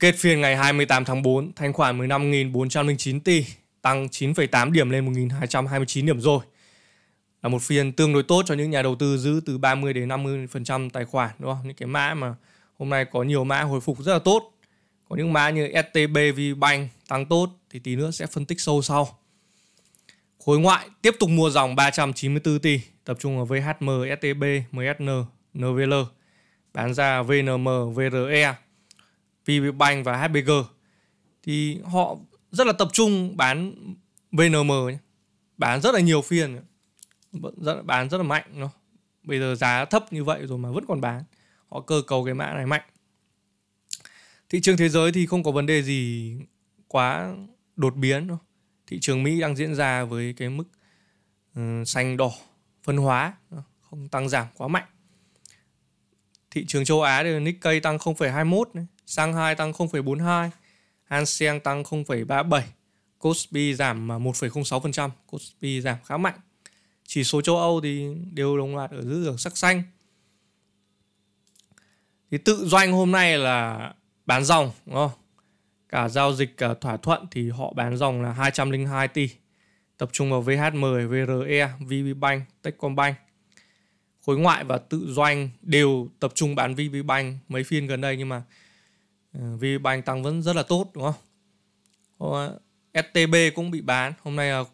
Kết phiên ngày 28 tháng 4, thanh khoản 15.409 tỷ, tăng 9,8 điểm lên 1.229 điểm rồi. Là một phiên tương đối tốt cho những nhà đầu tư giữ từ 30 đến 50% tài khoản đúng không? Những cái mã mà hôm nay có nhiều mã hồi phục rất là tốt. Có những mã như STB, VBank tăng tốt thì tí nữa sẽ phân tích sâu sau. Khối ngoại tiếp tục mua dòng 394 tỷ, tập trung ở VHM, STB, MSN, NVL, bán ra VNM, VRE VPBank và HBG thì họ rất là tập trung bán VNM bán rất là nhiều phiên rất bán rất là mạnh nó bây giờ giá thấp như vậy rồi mà vẫn còn bán họ cơ cầu cái mã này mạnh thị trường thế giới thì không có vấn đề gì quá đột biến đâu thị trường mỹ đang diễn ra với cái mức uh, xanh đỏ phân hóa không tăng giảm quá mạnh thị trường châu Á thì Nikkei tăng 0,21 này sang hai tăng 0,42, Hang Seng tăng 0,37, Kospi giảm 1,06%, Kospi giảm khá mạnh. Chỉ số châu Âu thì đều đồng loạt ở dưới đường sắc xanh. Thì tự doanh hôm nay là bán dòng, đúng không? Cả giao dịch cả thỏa thuận thì họ bán dòng là 202 tỷ. Tập trung vào VH10, VRE, VPBank, Techcombank. Khối ngoại và tự doanh đều tập trung bán VPBank mấy phiên gần đây nhưng mà Ừ, vì VBank tăng vẫn rất là tốt đúng không? Ờ, STB cũng bị bán, hôm nay là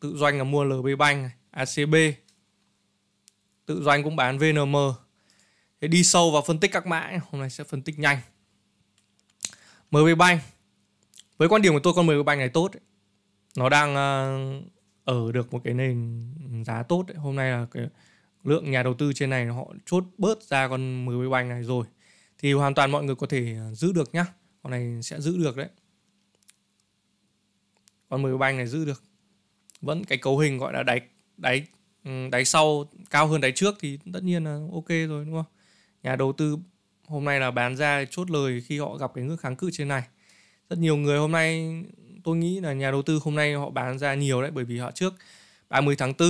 tự doanh là mua LB Bank này, ACB. Tự doanh cũng bán VNM. Thế đi sâu vào phân tích các mã, hôm nay sẽ phân tích nhanh. MB Bank. Với quan điểm của tôi con MB Bank này tốt. Nó đang ờ, ở được một cái nền giá tốt. Hôm nay là cái lượng nhà đầu tư trên này họ chốt bớt ra con 10 banh này rồi thì hoàn toàn mọi người có thể ờ, giữ được nhá con này sẽ giữ được đấy con mười banh này giữ được vẫn cái cấu hình gọi là đáy đáy ừ, đáy sau cao hơn đáy trước thì tất nhiên là ok rồi đúng không nhà đầu tư hôm nay là bán ra chốt lời khi họ gặp cái ngưỡng kháng cự trên này rất nhiều người hôm nay tôi nghĩ là nhà đầu tư hôm nay họ bán ra nhiều đấy bởi vì họ trước 30 tháng 4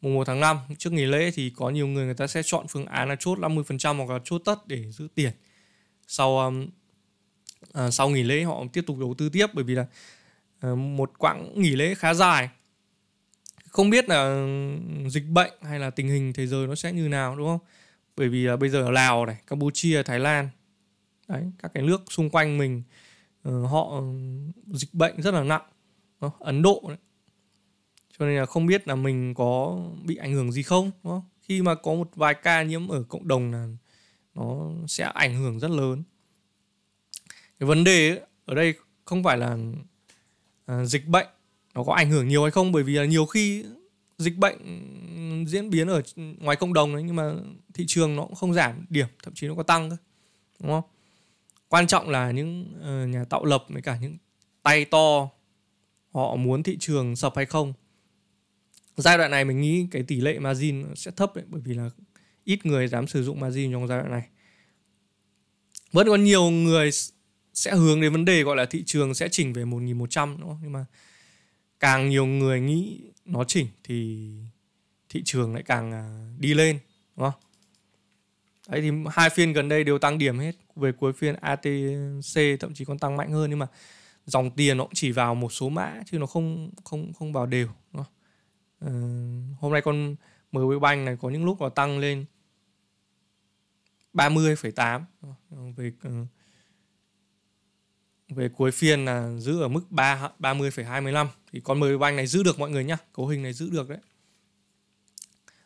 mùng 1 tháng 5 trước nghỉ lễ thì có nhiều người người ta sẽ chọn phương án là chốt 50% hoặc là chốt tất để giữ tiền sau um, à, sau nghỉ lễ họ tiếp tục đầu tư tiếp bởi vì là à, một quãng nghỉ lễ khá dài không biết là ừ, dịch bệnh hay là tình hình thế giới nó sẽ như nào đúng không bởi vì là bây giờ ở Lào này Campuchia Thái Lan đấy các cái nước xung quanh mình ừ, họ ừ, dịch bệnh rất là nặng Ấn Độ đấy cho nên là không biết là mình có bị ảnh hưởng gì không đúng không? khi mà có một vài ca nhiễm ở cộng đồng là nó sẽ ảnh hưởng rất lớn cái vấn đề ở đây không phải là à, dịch bệnh nó có ảnh hưởng nhiều hay không bởi vì là nhiều khi dịch bệnh diễn biến ở ngoài cộng đồng đấy nhưng mà thị trường nó cũng không giảm điểm thậm chí nó có tăng cơ đúng không quan trọng là những ờ, nhà tạo lập với cả những tay to họ muốn thị trường sập hay không giai đoạn này mình nghĩ cái tỷ lệ margin sẽ thấp đấy, bởi vì là ít người dám sử dụng margin trong giai đoạn này vẫn còn nhiều người sẽ hướng đến vấn đề gọi là thị trường sẽ chỉnh về 1.100 nữa nhưng mà càng nhiều người nghĩ nó chỉnh thì thị trường lại càng à, đi lên đúng không? Đấy thì hai phiên gần đây đều tăng điểm hết về cuối phiên ATC thậm chí còn tăng mạnh hơn nhưng mà dòng tiền nó cũng chỉ vào một số mã chứ nó không không không vào đều đúng không? Ờ, hôm nay con MB banh này có những lúc nó tăng lên 30,8 ờ, về uh, về cuối phiên là giữ ở mức 3 30,25 thì con MB banh này giữ được mọi người nhá, cấu hình này giữ được đấy.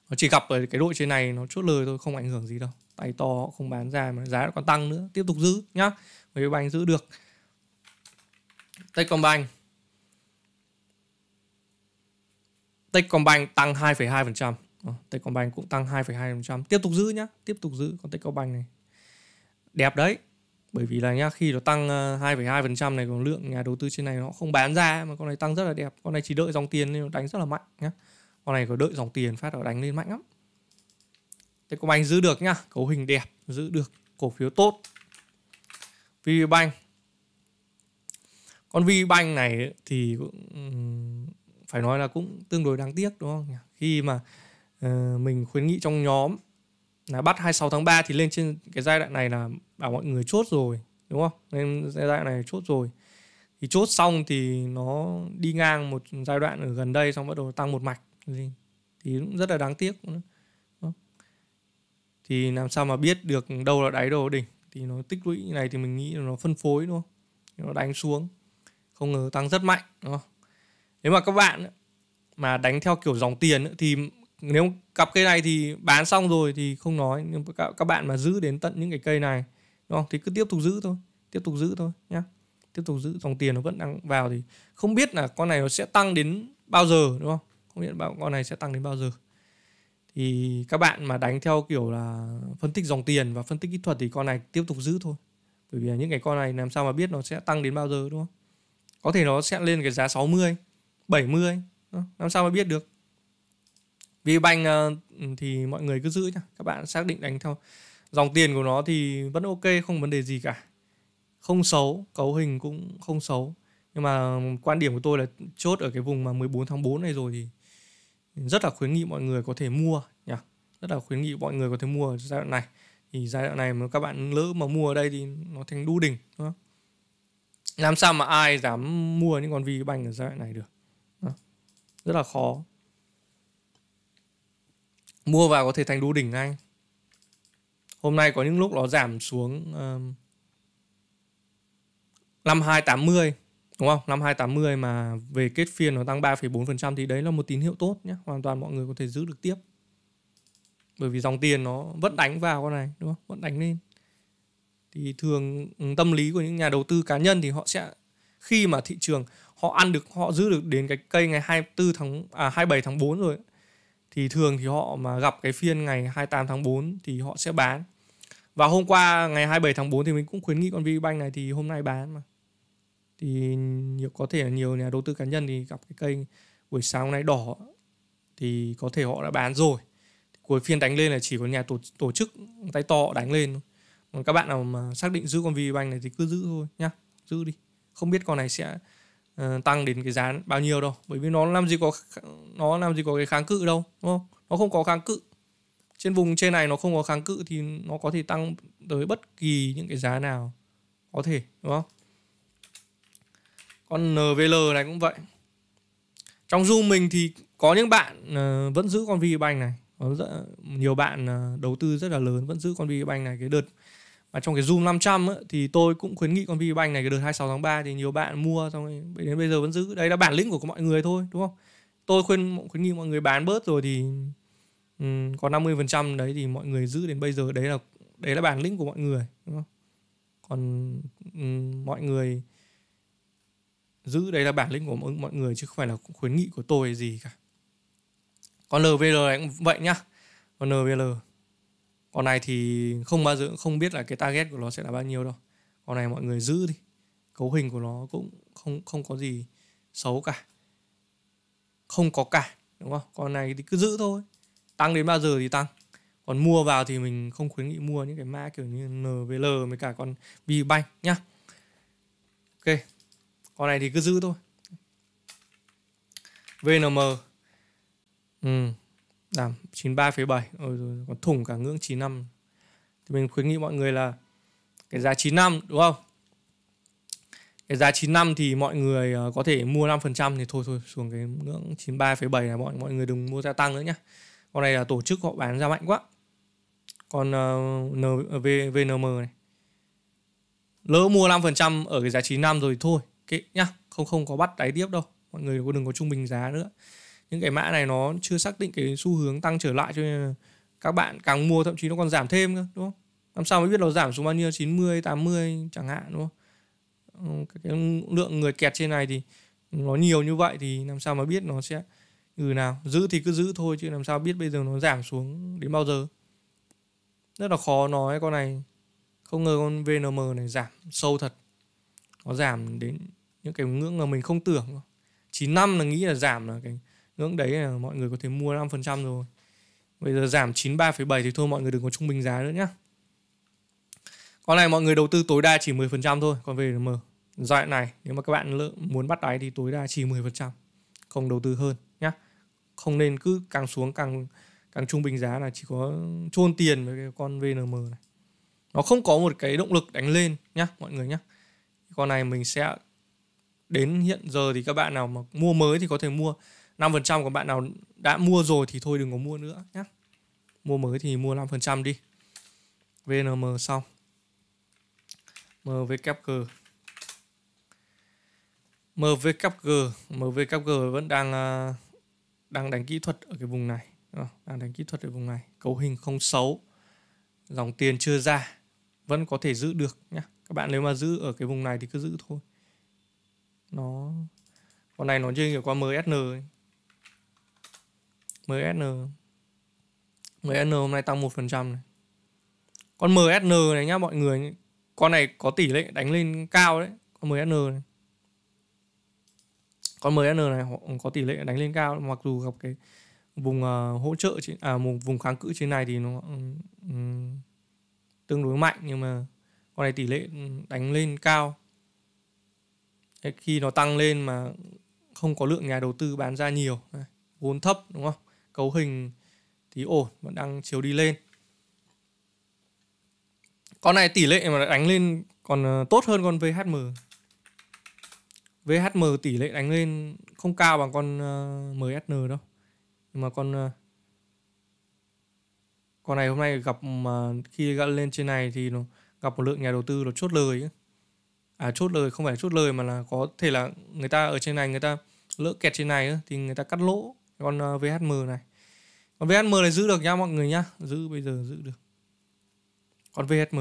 Nó chỉ gặp ở cái đội trên này nó chốt lời thôi không ảnh hưởng gì đâu. Tay to không bán ra mà giá còn tăng nữa, tiếp tục giữ nhá. MB banh giữ được. Techcombank Techcombank tăng 2,2%. À, ờ, Techcombank cũng tăng 2,2%. Tiếp tục giữ nhá, tiếp tục giữ con Techcombank này. Đẹp đấy. Bởi vì là nhá, khi nó tăng 2,2% ờ, này còn lượng nhà đầu tư trên này nó không bán ra mà con này tăng rất là đẹp. Con này chỉ đợi dòng tiền nên nó đánh rất là mạnh nhá. Con này có đợi dòng tiền phát nó đánh lên mạnh lắm. Techcombank giữ được nhá, cấu hình đẹp, giữ được cổ phiếu tốt. VPBank con VPBank này thì cũng phải nói là cũng tương đối đáng tiếc đúng không khi mà uh, mình khuyến nghị trong nhóm là bắt 26 tháng 3 thì lên trên cái giai đoạn này là bảo mọi người chốt rồi đúng không nên giai đoạn này chốt rồi thì chốt xong thì nó đi ngang một giai đoạn ở gần đây xong bắt đầu tăng một mạch lên thì cũng rất là đáng tiếc thì làm sao mà biết được đâu là đáy đồ đỉnh thì nó tích lũy như này thì mình nghĩ là nó phân phối đúng không nó đánh xuống không ngờ tăng rất mạnh đúng không nếu mà các bạn mà đánh theo kiểu dòng tiền thì nếu cặp cây này thì bán xong rồi thì không nói nhưng các bạn mà giữ đến tận những cái cây này đúng không thì cứ tiếp tục giữ thôi tiếp tục giữ thôi nhá tiếp tục giữ dòng tiền nó vẫn đang vào thì không biết là con này nó sẽ tăng đến bao giờ đúng không không biết bao con này sẽ tăng đến bao giờ thì các bạn mà đánh theo kiểu là phân tích dòng tiền và phân tích kỹ thuật thì con này tiếp tục giữ thôi bởi vì những cái con này làm sao mà biết nó sẽ tăng đến bao giờ đúng không có thể nó sẽ lên cái giá 60 70 làm sao mà biết được vì banh ờ, ừ, thì mọi người cứ giữ nhá các bạn xác định đánh theo dòng tiền của nó thì vẫn ok không vấn đề gì cả không xấu cấu hình cũng không xấu nhưng mà quan điểm của tôi là chốt ở cái vùng mà 14 tháng 4 này rồi thì rất là khuyến nghị mọi người có thể mua nhá rất là khuyến nghị mọi người có thể mua ở giai đoạn này thì giai đoạn này mà các bạn lỡ mà mua ở đây thì nó thành đu đỉnh đúng không? làm sao mà ai dám mua những con vi banh ở giai đoạn này được rất là khó mua vào có thể thành đu đỉnh ngay hôm nay có những lúc nó giảm xuống um, 5280 đúng không 5280 mà về kết phiên nó tăng 3,4% thì đấy là một tín hiệu tốt nhé hoàn toàn mọi người có thể giữ được tiếp bởi vì dòng tiền nó vẫn đánh vào con này đúng không vẫn đánh lên thì thường tâm lý của những nhà đầu tư cá nhân thì họ sẽ khi mà thị trường họ ăn được họ giữ được đến cái cây ngày 24 tháng à 27 tháng 4 rồi thì thường thì họ mà gặp cái phiên ngày 28 tháng 4 thì họ sẽ bán. Và hôm qua ngày 27 tháng 4 thì mình cũng khuyến nghị con VBank này thì hôm nay bán mà. Thì nhiều có thể là nhiều nhà đầu tư cá nhân thì gặp cái cây buổi sáng hôm nay đỏ thì có thể họ đã bán rồi. Thì cuối phiên đánh lên là chỉ có nhà tổ, tổ chức tay to đánh lên. Còn các bạn nào mà xác định giữ con VBank này thì cứ giữ thôi nhá. Giữ đi không biết con này sẽ uh, tăng đến cái giá bao nhiêu đâu bởi vì nó làm gì có nó làm gì có cái kháng cự đâu đúng không nó không có kháng cự trên vùng trên này nó không có kháng cự thì nó có thể tăng tới bất kỳ những cái giá nào có thể đúng không con NVL này cũng vậy trong zoom mình thì có những bạn uh, vẫn giữ con VBank này có rất, nhiều bạn uh, đầu tư rất là lớn vẫn giữ con VBank này cái đợt mà trong cái Zoom 500 ấy, thì tôi cũng khuyến nghị con VPBank này cái đợt 26 tháng 3 thì nhiều bạn mua xong rồi đến bây giờ vẫn giữ đấy là bản lĩnh của mọi người thôi đúng không tôi khuyên khuyến nghị mọi người bán bớt rồi thì um, còn 50 phần trăm đấy thì mọi người giữ đến bây giờ đấy là đấy là bản lĩnh của mọi người đúng không còn um, mọi người giữ đấy là bản lĩnh của mọi người chứ không phải là khuyến nghị của tôi gì cả còn LVL này cũng vậy nhá còn LVL còn này thì không bao giờ không biết là cái target của nó sẽ là bao nhiêu đâu con này mọi người giữ đi cấu hình của nó cũng không không có gì xấu cả không có cả đúng không con này thì cứ giữ thôi tăng đến bao giờ thì tăng còn mua vào thì mình không khuyến nghị mua những cái mã kiểu như NVL với cả con VBank nhá ok con này thì cứ giữ thôi VNM ừ à, 93,7 ừ, rồi, còn thủng cả ngưỡng 95 thì mình khuyến nghị mọi người là cái giá 95 đúng không cái giá 95 thì mọi người ờ, có thể mua 5% thì thôi thôi xuống cái ngưỡng 93,7 là mọi mọi người đừng mua gia tăng nữa nhá. Con này là tổ chức họ bán ra mạnh quá. Còn uh, ờ, NV, ờ, VNM này. Lỡ mua 5% ở cái giá 95 rồi thì thôi, kệ nhá, không không có bắt đáy tiếp đâu. Mọi người đừng có trung bình giá nữa những cái mã này nó chưa xác định cái xu hướng tăng trở lại cho nên các bạn càng mua thậm chí nó còn giảm thêm cơ đúng không làm sao mới biết nó giảm xuống bao nhiêu 90 80 chẳng hạn đúng không ừ, cái lượng người kẹt trên này thì nó nhiều như vậy thì làm sao mà biết nó sẽ như nào giữ thì cứ giữ thôi chứ làm sao biết bây giờ nó giảm xuống đến bao giờ rất là khó nói con này không ngờ con VNM này giảm sâu thật nó giảm đến những cái ngưỡng mà mình không tưởng 95 là nghĩ là giảm là cái ngưỡng đấy là mọi người có thể mua 5% rồi bây giờ giảm 93,7 thì thôi mọi người đừng có trung bình giá nữa nhá con này mọi người đầu tư tối đa chỉ 10% thôi còn về mà giai đoạn này nếu mà các bạn muốn bắt đáy thì tối đa chỉ 10% không đầu tư hơn nhá không nên cứ càng xuống càng càng trung bình giá là chỉ có chôn tiền với cái con VNM này nó không có một cái động lực đánh lên nhá mọi người nhá con này mình sẽ đến hiện giờ thì các bạn nào mà mua mới thì có thể mua 5% của bạn nào đã mua rồi thì thôi đừng có mua nữa nhé. Mua mới thì mua 5% đi. VNM xong. MVKG. MVKG, MVKG vẫn đang à, đang đánh kỹ thuật ở cái vùng này, đang đánh kỹ thuật ở vùng này, cấu hình không xấu. Dòng tiền chưa ra, vẫn có thể giữ được nhé. Các bạn nếu mà giữ ở cái vùng này thì cứ giữ thôi. Nó con này nó chơi kiểu qua MSN ấy. MSN MSN hôm nay tăng 1% này Con MSN này nhá mọi người Con này có tỷ lệ đánh lên cao đấy Con MSN này Con MSN này họ có tỷ lệ đánh lên cao Mặc dù gặp cái vùng uh, hỗ trợ trên, à, vùng kháng cự trên này thì nó um, tương đối mạnh nhưng mà con này tỷ lệ đánh lên cao khi nó tăng lên mà không có lượng nhà đầu tư bán ra nhiều vốn thấp đúng không cấu hình thì ổn vẫn đang chiếu đi lên con này tỷ lệ mà đánh lên còn ờ, tốt hơn con VHM VHM tỷ lệ đánh lên không cao bằng con ờ, MSN đâu nhưng mà con ờ, con này hôm nay gặp mà khi gã lên trên này thì nó gặp một lượng nhà đầu tư nó chốt lời à chốt lời không phải chốt lời mà là có thể là người ta ở trên này người ta lỡ kẹt trên này thì người ta cắt lỗ con ờ, VHM này con VHM này giữ được nha mọi người nhá giữ bây giờ giữ được con VHM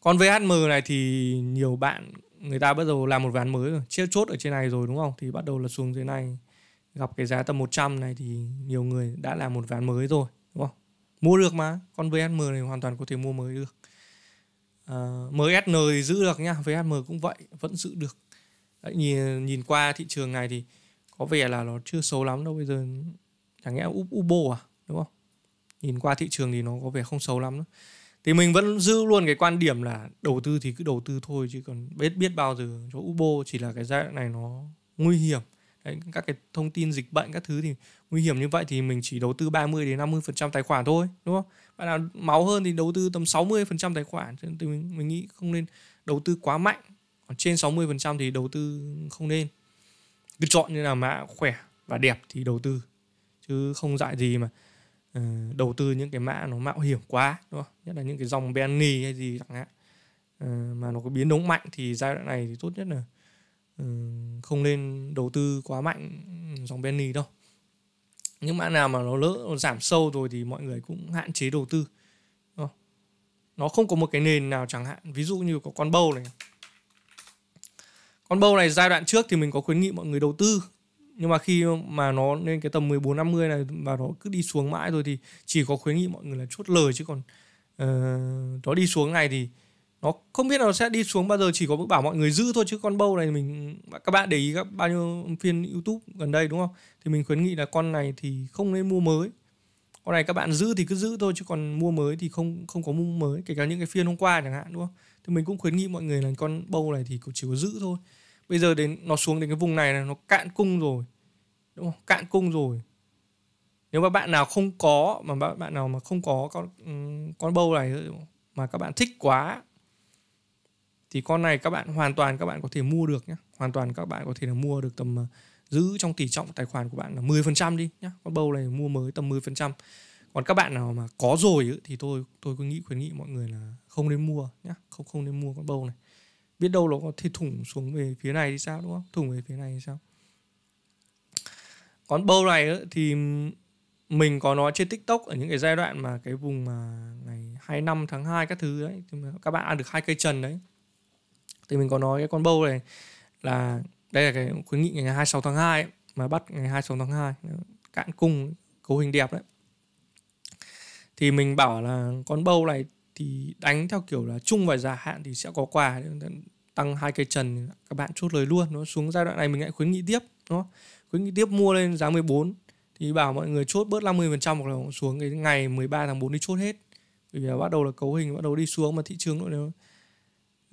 con VHM này thì nhiều bạn người ta bắt đầu làm một ván mới rồi chiếc chốt ở trên này rồi đúng không thì bắt đầu là xuống dưới này gặp cái giá tầm 100 này thì nhiều người đã làm một ván mới rồi đúng không mua được mà con VHM này hoàn toàn có thể mua mới được à, ờ, MSN thì giữ được nhá VHM cũng vậy vẫn giữ được Đấy, nhìn nhìn qua thị trường này thì có vẻ là nó chưa xấu lắm đâu bây giờ chẳng nhẽ Ubo à đúng không nhìn qua thị trường thì nó có vẻ không xấu lắm nữa. thì mình vẫn giữ luôn cái quan điểm là đầu tư thì cứ đầu tư thôi chứ còn biết biết bao giờ chỗ Ubo chỉ là cái giai đoạn này nó nguy hiểm Đấy, các cái thông tin dịch bệnh các thứ thì nguy hiểm như vậy thì mình chỉ đầu tư 30 đến 50 phần trăm tài khoản thôi đúng không bạn nào máu hơn thì đầu tư tầm 60 phần trăm tài khoản thì mình, mình nghĩ không nên đầu tư quá mạnh còn trên 60 phần trăm thì đầu tư không nên việc chọn như là mã khỏe và đẹp thì đầu tư chứ không dại gì mà uh, đầu tư những cái mã nó mạo hiểm quá đúng không nhất là những cái dòng Benny hay gì chẳng hạn uh, mà nó có biến động mạnh thì giai đoạn này thì tốt nhất là uh, không nên đầu tư quá mạnh dòng Benny đâu những mã nào mà nó lỡ nó giảm sâu rồi thì mọi người cũng hạn chế đầu tư nó không có một cái nền nào chẳng hạn ví dụ như có con bâu này con bâu này giai đoạn trước thì mình có khuyến nghị mọi người đầu tư nhưng mà khi mà nó lên cái tầm 14 50 này và nó cứ đi xuống mãi rồi thì chỉ có khuyến nghị mọi người là chốt lời chứ còn uh, nó đi xuống này thì nó không biết là nó sẽ đi xuống bao giờ chỉ có bảo mọi người giữ thôi chứ con bâu này mình các bạn để ý các bao nhiêu phiên YouTube gần đây đúng không? Thì mình khuyến nghị là con này thì không nên mua mới. Con này các bạn giữ thì cứ giữ thôi chứ còn mua mới thì không không có mua mới, kể cả những cái phiên hôm qua chẳng hạn đúng không? Thì mình cũng khuyến nghị mọi người là con bâu này thì chỉ có giữ thôi bây giờ đến nó xuống đến cái vùng này là nó cạn cung rồi đúng không cạn cung rồi nếu mà bạn nào không có mà bạn bạn nào mà không có con con bầu này mà các bạn thích quá thì con này các bạn hoàn toàn các bạn có thể mua được nhé hoàn toàn các bạn có thể là mua được tầm ờ, giữ trong tỷ trọng tài khoản của bạn là 10% đi nhé con bầu này mua mới tầm 10% còn các bạn nào mà có rồi thì tôi tôi cứ nghĩ khuyến nghị mọi người là không nên mua nhé không không nên mua con bầu này biết đâu nó có thể thủng xuống về phía này thì sao đúng không thủng về phía này thì sao còn bâu này thì mình có nói trên tiktok ở những cái giai đoạn mà cái vùng mà ngày 25 tháng 2 các thứ đấy các bạn ăn được hai cây trần đấy thì mình có nói cái con bâu này là đây là cái khuyến nghị ngày 26 tháng 2 ấy, mà bắt ngày 26 tháng 2 cạn cung cấu hình đẹp đấy thì mình bảo là con bâu này thì đánh theo kiểu là chung và dài hạn thì sẽ có quà tăng hai cây trần các bạn chốt lời luôn nó xuống giai đoạn này mình lại khuyến nghị tiếp nó khuyến nghị tiếp mua lên giá 14 thì bảo mọi người chốt bớt 50% hoặc là xuống cái ngày 13 tháng 4 đi chốt hết bởi vì bắt đầu là cấu hình bắt đầu đi xuống mà thị trường nội nó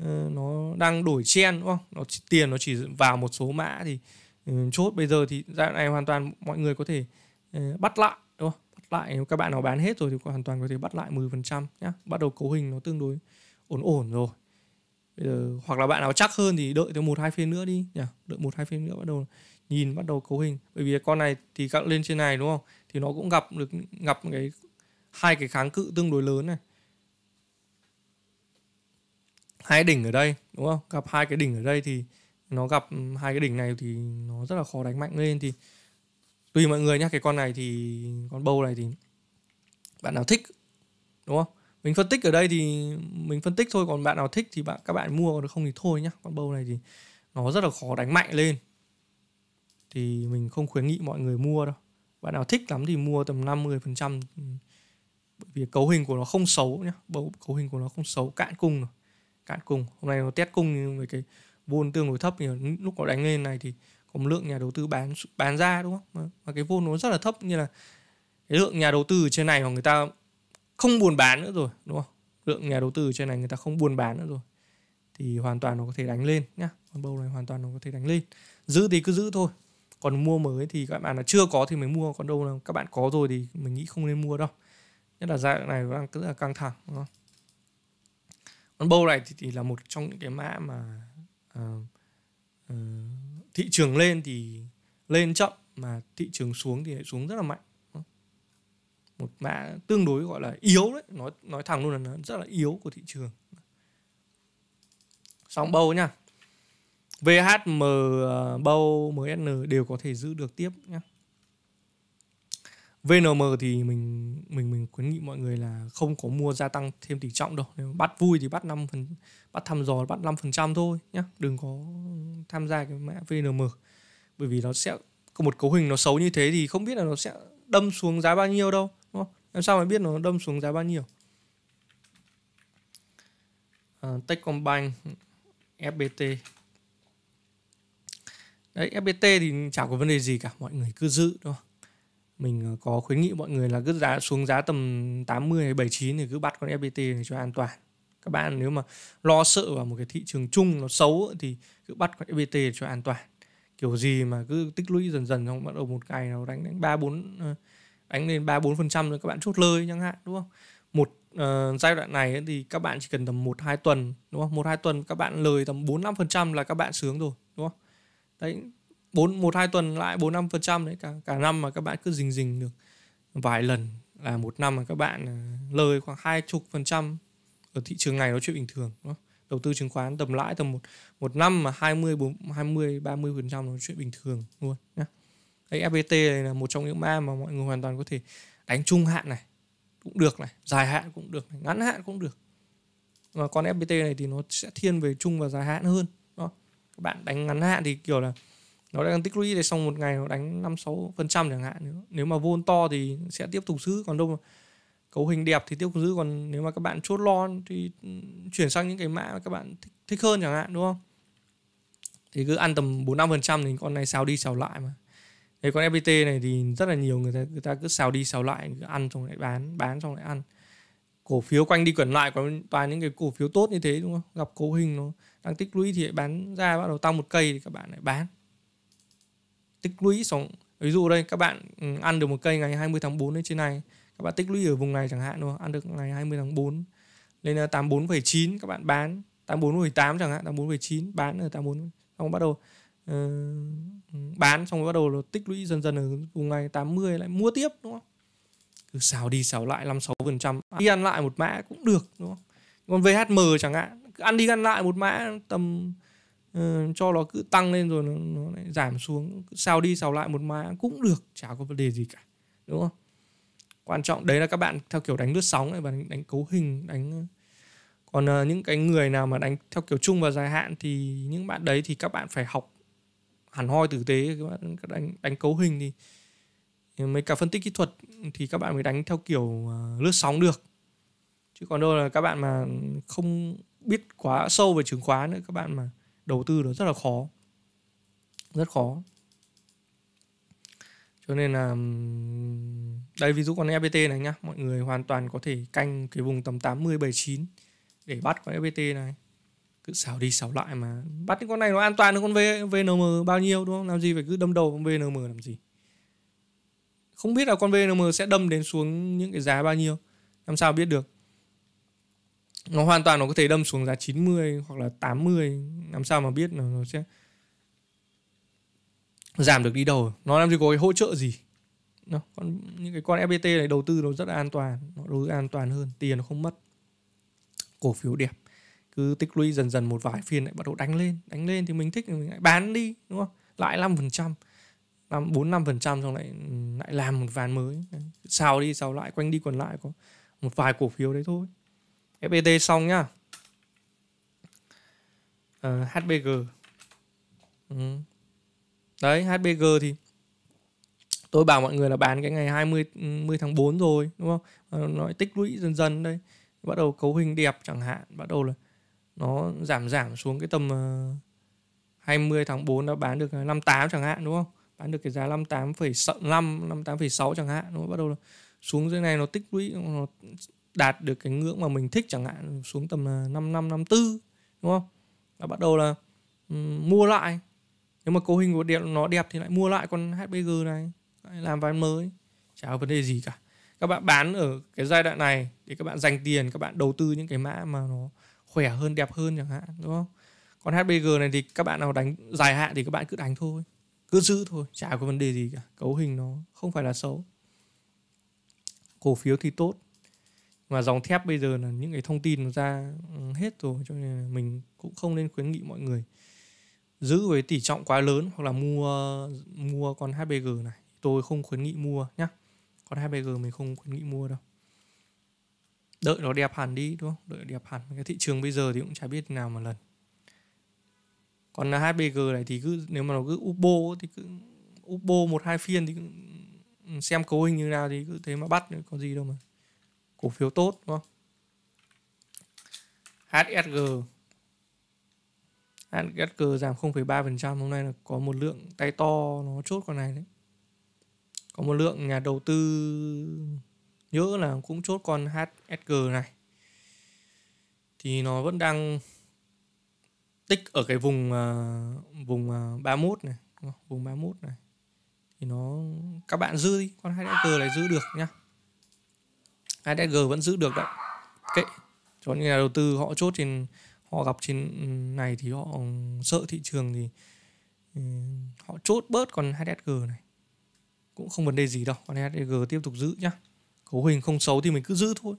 ờ, nó đang đổi chen đúng không nó tiền nó chỉ vào một số mã thì ừ, chốt bây giờ thì giai đoạn này hoàn toàn mọi người có thể ờ, bắt lại đúng không bắt lại nếu các bạn nào bán hết rồi thì hoàn toàn có thể bắt lại 10% nhá bắt đầu cấu hình nó tương đối ổn ổn rồi giờ hoặc là bạn nào chắc hơn thì đợi thêm một hai phiên nữa đi nhỉ đợi một hai phiên nữa bắt đầu nhìn bắt đầu cấu hình bởi vì con này thì các lên trên này đúng không thì nó cũng gặp được gặp cái hai cái kháng cự tương đối lớn này hai đỉnh ở đây đúng không gặp hai cái đỉnh ở đây thì nó gặp ừ, hai cái đỉnh này thì nó rất là khó đánh mạnh lên thì tùy mọi người nhá cái con này thì con bầu này thì bạn nào thích đúng không mình phân tích ở đây thì mình phân tích thôi còn bạn nào thích thì bạn các bạn mua còn không thì thôi nhá con bầu này thì nó rất là khó đánh mạnh lên thì mình không khuyến nghị mọi người mua đâu bạn nào thích lắm thì mua tầm 50 phần trăm bởi vì cấu hình của nó không xấu nhá bầu cấu hình của nó không xấu cạn cung rồi. cạn cung hôm nay nó test cung nhưng với cái vôn tương đối thấp thì lúc nó đánh lên này thì có một lượng nhà đầu tư bán bán ra đúng không mà, cái vôn nó rất là thấp như là cái lượng nhà đầu tư ở trên này mà người ta không buồn bán nữa rồi đúng không lượng nhà đầu tư trên này người ta không buồn bán nữa rồi thì hoàn toàn nó có thể đánh lên nhá con bầu này hoàn toàn nó có thể đánh lên giữ thì cứ giữ thôi còn mua mới thì các bạn là chưa có thì mới mua còn đâu là các bạn có rồi thì mình nghĩ không nên mua đâu nhất là giai đoạn này đang rất là căng thẳng đúng không? con bầu này thì, thì là một trong những cái mã mà uh, uh, thị trường lên thì lên chậm mà thị trường xuống thì lại xuống rất là mạnh một mã tương đối gọi là yếu đấy nói nói thẳng luôn là nó rất là yếu của thị trường sóng bầu nha VHM à, bầu MSN đều có thể giữ được tiếp nhé VNM thì mình mình mình khuyến nghị mọi người là không có mua gia tăng thêm tỷ trọng đâu Nếu bắt vui thì bắt năm phần bắt thăm dò bắt 5% thôi nhé đừng có tham gia cái mã VNM bởi vì nó sẽ có một cấu hình nó xấu như thế thì không biết là nó sẽ đâm xuống giá bao nhiêu đâu Em sao mà biết nó đâm xuống giá bao nhiêu? À, Techcombank, FPT. Đấy, FPT thì chả có vấn đề gì cả, mọi người cứ giữ thôi. Mình à, có khuyến nghị mọi người là cứ giá xuống giá tầm 80 hay 79 thì cứ bắt con FPT này cho an toàn. Các bạn nếu mà lo sợ vào một cái thị trường chung nó xấu thì cứ bắt con FPT cho an toàn. Kiểu gì mà cứ tích lũy dần dần xong bắt đầu một ngày nó đánh đánh 3 4 đánh lên ba bốn phần trăm rồi các bạn chốt lời chẳng hạn đúng không một uh, giai đoạn này thì các bạn chỉ cần tầm một hai tuần đúng không một hai tuần các bạn lời tầm bốn năm phần trăm là các bạn sướng rồi đúng không đấy bốn một hai tuần lại bốn năm phần trăm đấy cả cả năm mà các bạn cứ rình rình được vài lần là một năm mà các bạn ờ, lời khoảng hai chục phần trăm ở thị trường này nó chuyện bình thường đúng không? đầu tư chứng khoán tầm lãi tầm một một năm mà hai mươi bốn hai mươi ba mươi phần trăm nó chuyện bình thường luôn nhé Đấy, FPT này là một trong những mã mà mọi người hoàn toàn có thể đánh trung hạn này cũng được này, dài hạn cũng được này, ngắn hạn cũng được. Mà con FPT này thì nó sẽ thiên về trung và dài hạn hơn. Đó. Các bạn đánh ngắn hạn thì kiểu là nó đang tích lũy để xong một ngày nó đánh 5 6 phần trăm chẳng hạn nữa. Nếu mà vôn to thì sẽ tiếp tục giữ còn đâu mà cấu hình đẹp thì tiếp tục giữ còn nếu mà các bạn chốt lon thì chuyển sang những cái mã mà các bạn thích, thích hơn chẳng hạn đúng không? Thì cứ ăn tầm 4 5 phần trăm thì con này sao đi sao lại mà Thế còn FPT này thì rất là nhiều người ta, người ta cứ xào đi xào lại, ăn xong lại bán, bán xong lại ăn. Cổ phiếu quanh đi quẩn lại có toàn những cái cổ phiếu tốt như thế đúng không? Gặp cấu hình nó đang tích lũy thì lại bán ra bắt đầu tăng một cây thì các bạn lại bán. Tích lũy xong ví dụ đây các bạn ừ, ăn được một cây ngày 20 tháng 4 lên trên này, các bạn tích lũy ở vùng này chẳng hạn đúng không? Ăn được ngày 20 tháng 4 lên là ờ, 84,9 các bạn bán, 84,8 chẳng hạn, 84,9 bán ở 84 xong bắt đầu uh, bán xong rồi bắt đầu là tích lũy dần dần ở vùng ngày 80 lại mua tiếp đúng không cứ xào đi xào lại 5 6 phần trăm đi ăn lại một mã cũng được đúng không còn VHM chẳng hạn cứ ăn đi ăn lại một mã tầm uh, cho nó cứ tăng lên rồi nó, nó lại giảm xuống cứ xào đi xào lại một mã cũng được chả có vấn đề gì cả đúng không quan trọng đấy là các bạn theo kiểu đánh lướt sóng này và đánh, đánh cấu hình đánh ờ, còn uh, những cái người nào mà đánh theo kiểu chung và dài hạn thì những bạn đấy thì các bạn phải học hẳn hoi tử tế các bạn đánh đánh cấu hình thì mấy cả phân tích kỹ thuật thì các bạn mới đánh theo kiểu à, lướt sóng được chứ còn đâu là các bạn mà không biết quá sâu về chứng khoán nữa các bạn mà đầu tư nó rất là khó rất khó cho nên là đây ví dụ con FPT này nhá mọi người hoàn toàn có thể canh cái vùng tầm 80 79 để bắt con FPT này cứ xào đi xào lại mà bắt những con này nó an toàn hơn con v vnm bao nhiêu đúng không làm gì phải cứ đâm đầu con vnm làm gì không biết là con vnm sẽ đâm đến xuống những cái giá bao nhiêu làm sao biết được nó hoàn toàn nó có thể đâm xuống giá 90 hoặc là 80 làm sao mà biết nó sẽ giảm được đi đầu nó làm gì có cái hỗ trợ gì nó còn những cái con FPT này đầu tư nó rất là an toàn nó đầu an toàn hơn tiền nó không mất cổ phiếu đẹp cứ tích lũy dần dần một vài phiên lại bắt đầu đánh lên đánh lên thì mình thích thì mình lại bán đi đúng không lãi năm phần trăm năm bốn năm phần trăm xong lại ừ, lại làm một ván mới xào đi xào lại quanh đi quần lại có một vài cổ phiếu đấy thôi FPT xong nhá uh, ờ, HBG ừ. đấy HBG thì tôi bảo mọi người là bán cái ngày 20 10 ừ, tháng 4 rồi đúng không ờ, nó tích lũy dần dần đây bắt đầu cấu hình đẹp chẳng hạn bắt đầu là nó giảm giảm xuống cái tầm 20 ờ, tháng 4 nó bán được 58 ờ, chẳng hạn đúng không? Bán được cái giá 58,5 58,6 chẳng hạn nó bắt đầu xuống dưới này nó tích lũy nó đạt được cái ngưỡng mà mình thích chẳng hạn xuống tầm 55 ờ, 54 đúng không? Nó bắt đầu là um, mua lại. Nếu mà cấu hình của điện nó đẹp thì lại mua lại con hbg này, làm ván mới. Chả có vấn đề gì cả. Các bạn bán ở cái giai đoạn này để các bạn dành tiền, các bạn đầu tư những cái mã mà nó khỏe hơn đẹp hơn chẳng hạn đúng không còn HBG này thì các bạn nào đánh dài hạn thì các bạn cứ đánh thôi cứ giữ thôi chả có vấn đề gì cả cấu hình nó không phải là xấu cổ phiếu thì tốt mà dòng thép bây giờ là những cái thông tin nó ra ừ, hết rồi cho nên mình cũng không nên khuyến nghị mọi người giữ với tỷ trọng quá lớn hoặc là mua mua con HBG này tôi không khuyến nghị mua nhá con HBG mình không khuyến nghị mua đâu đợi nó đẹp hẳn đi đúng không đợi nó đẹp hẳn cái thị trường bây giờ thì cũng chả biết nào mà lần còn là HBG này thì cứ nếu mà nó cứ Ubo thì cứ Ubo một hai phiên thì cứ, ừ, xem cấu hình như nào thì cứ thế mà bắt có gì đâu mà cổ phiếu tốt đúng không HSG HSG giảm 0,3% hôm nay là có một lượng tay to nó chốt con này đấy có một lượng nhà đầu tư nhớ là cũng chốt con HSG này thì nó vẫn đang tích ở cái vùng uh, vùng uh, à, 31 này vùng 31 này thì nó các bạn giữ đi con HSG này giữ được nhá HSG vẫn giữ được đấy kệ cho những nhà đầu tư họ chốt trên họ gặp trên này thì họ sợ thị trường thì ừ, họ chốt bớt con HSG này cũng không vấn đề gì đâu con HSG tiếp tục giữ nhá cấu hình không xấu thì mình cứ giữ thôi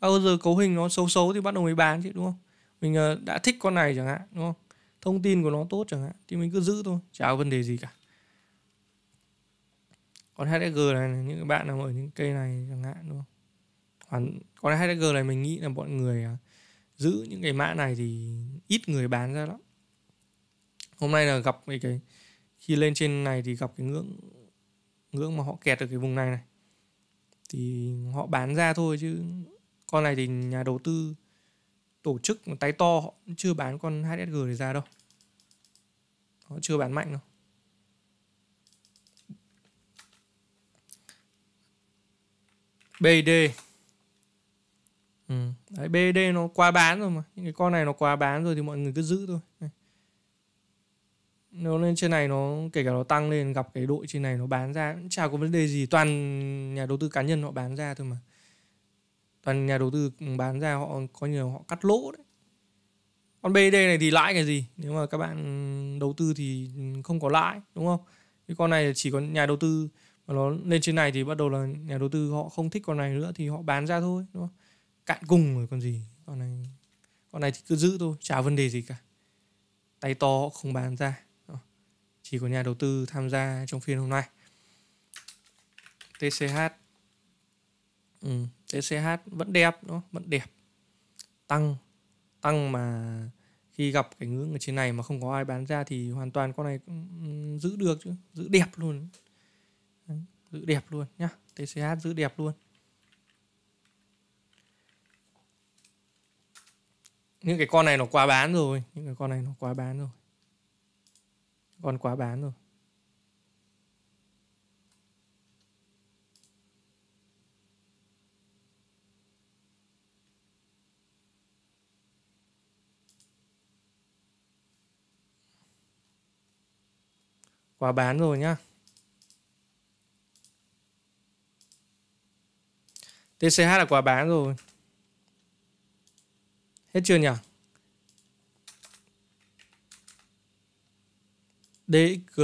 bao giờ cấu hình nó xấu xấu thì bắt đầu mới bán chứ đúng không mình ờ, đã thích con này chẳng hạn đúng không thông tin của nó tốt chẳng hạn thì mình cứ giữ thôi chả có vấn đề gì cả con HSG này những bạn nào ở những cây này chẳng hạn đúng không hoàn con HSG này mình nghĩ là bọn người à, giữ những cái mã này thì ít người bán ra lắm hôm nay là gặp cái, cái khi lên trên này thì gặp cái ngưỡng ngưỡng mà họ kẹt ở cái vùng này này thì họ bán ra thôi chứ con này thì nhà đầu tư tổ chức tay to họ chưa bán con HSG này ra đâu họ chưa bán mạnh đâu BD ừ. Đấy, BD nó quá bán rồi mà những cái con này nó quá bán rồi thì mọi người cứ giữ thôi này nếu lên trên này nó kể cả nó tăng lên gặp cái đội trên này nó bán ra cũng chả có vấn đề gì toàn nhà đầu tư cá nhân họ bán ra thôi mà toàn nhà đầu tư bán ra họ có nhiều họ cắt lỗ đấy còn BD này thì lãi cái gì nếu mà các bạn đầu tư thì không có lãi đúng không cái con này chỉ có nhà đầu tư mà nó lên trên này thì bắt đầu là nhà đầu tư họ không thích con này nữa thì họ bán ra thôi đúng không cạn cùng rồi còn gì con này con này thì cứ giữ thôi chả vấn đề gì cả tay to họ không bán ra chỉ có nhà đầu tư tham gia trong phiên hôm nay TCH ừ, TCH vẫn đẹp đúng không? vẫn đẹp tăng tăng mà khi gặp cái ngưỡng ở trên này mà không có ai bán ra thì hoàn toàn con này ừ, giữ được chứ giữ đẹp luôn giữ đẹp luôn nhá TCH giữ đẹp luôn những cái con này nó quá bán rồi những cái con này nó quá bán rồi con quá bán rồi. Quá bán rồi nhá. TCH là quá bán rồi. Hết chưa nhỉ? DXG